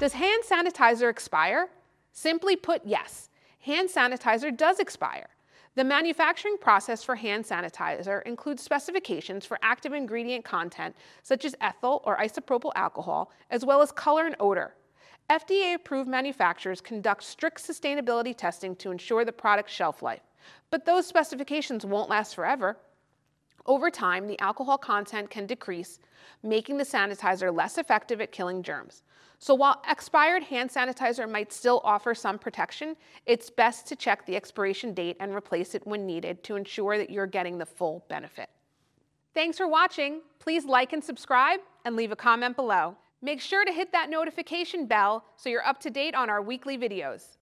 Does hand sanitizer expire? Simply put, yes. Hand sanitizer does expire. The manufacturing process for hand sanitizer includes specifications for active ingredient content such as ethyl or isopropyl alcohol, as well as color and odor. FDA-approved manufacturers conduct strict sustainability testing to ensure the product's shelf life. But those specifications won't last forever. Over time, the alcohol content can decrease, making the sanitizer less effective at killing germs. So while expired hand sanitizer might still offer some protection, it's best to check the expiration date and replace it when needed to ensure that you're getting the full benefit. Thanks for watching. Please like and subscribe and leave a comment below. Make sure to hit that notification bell so you're up to date on our weekly videos.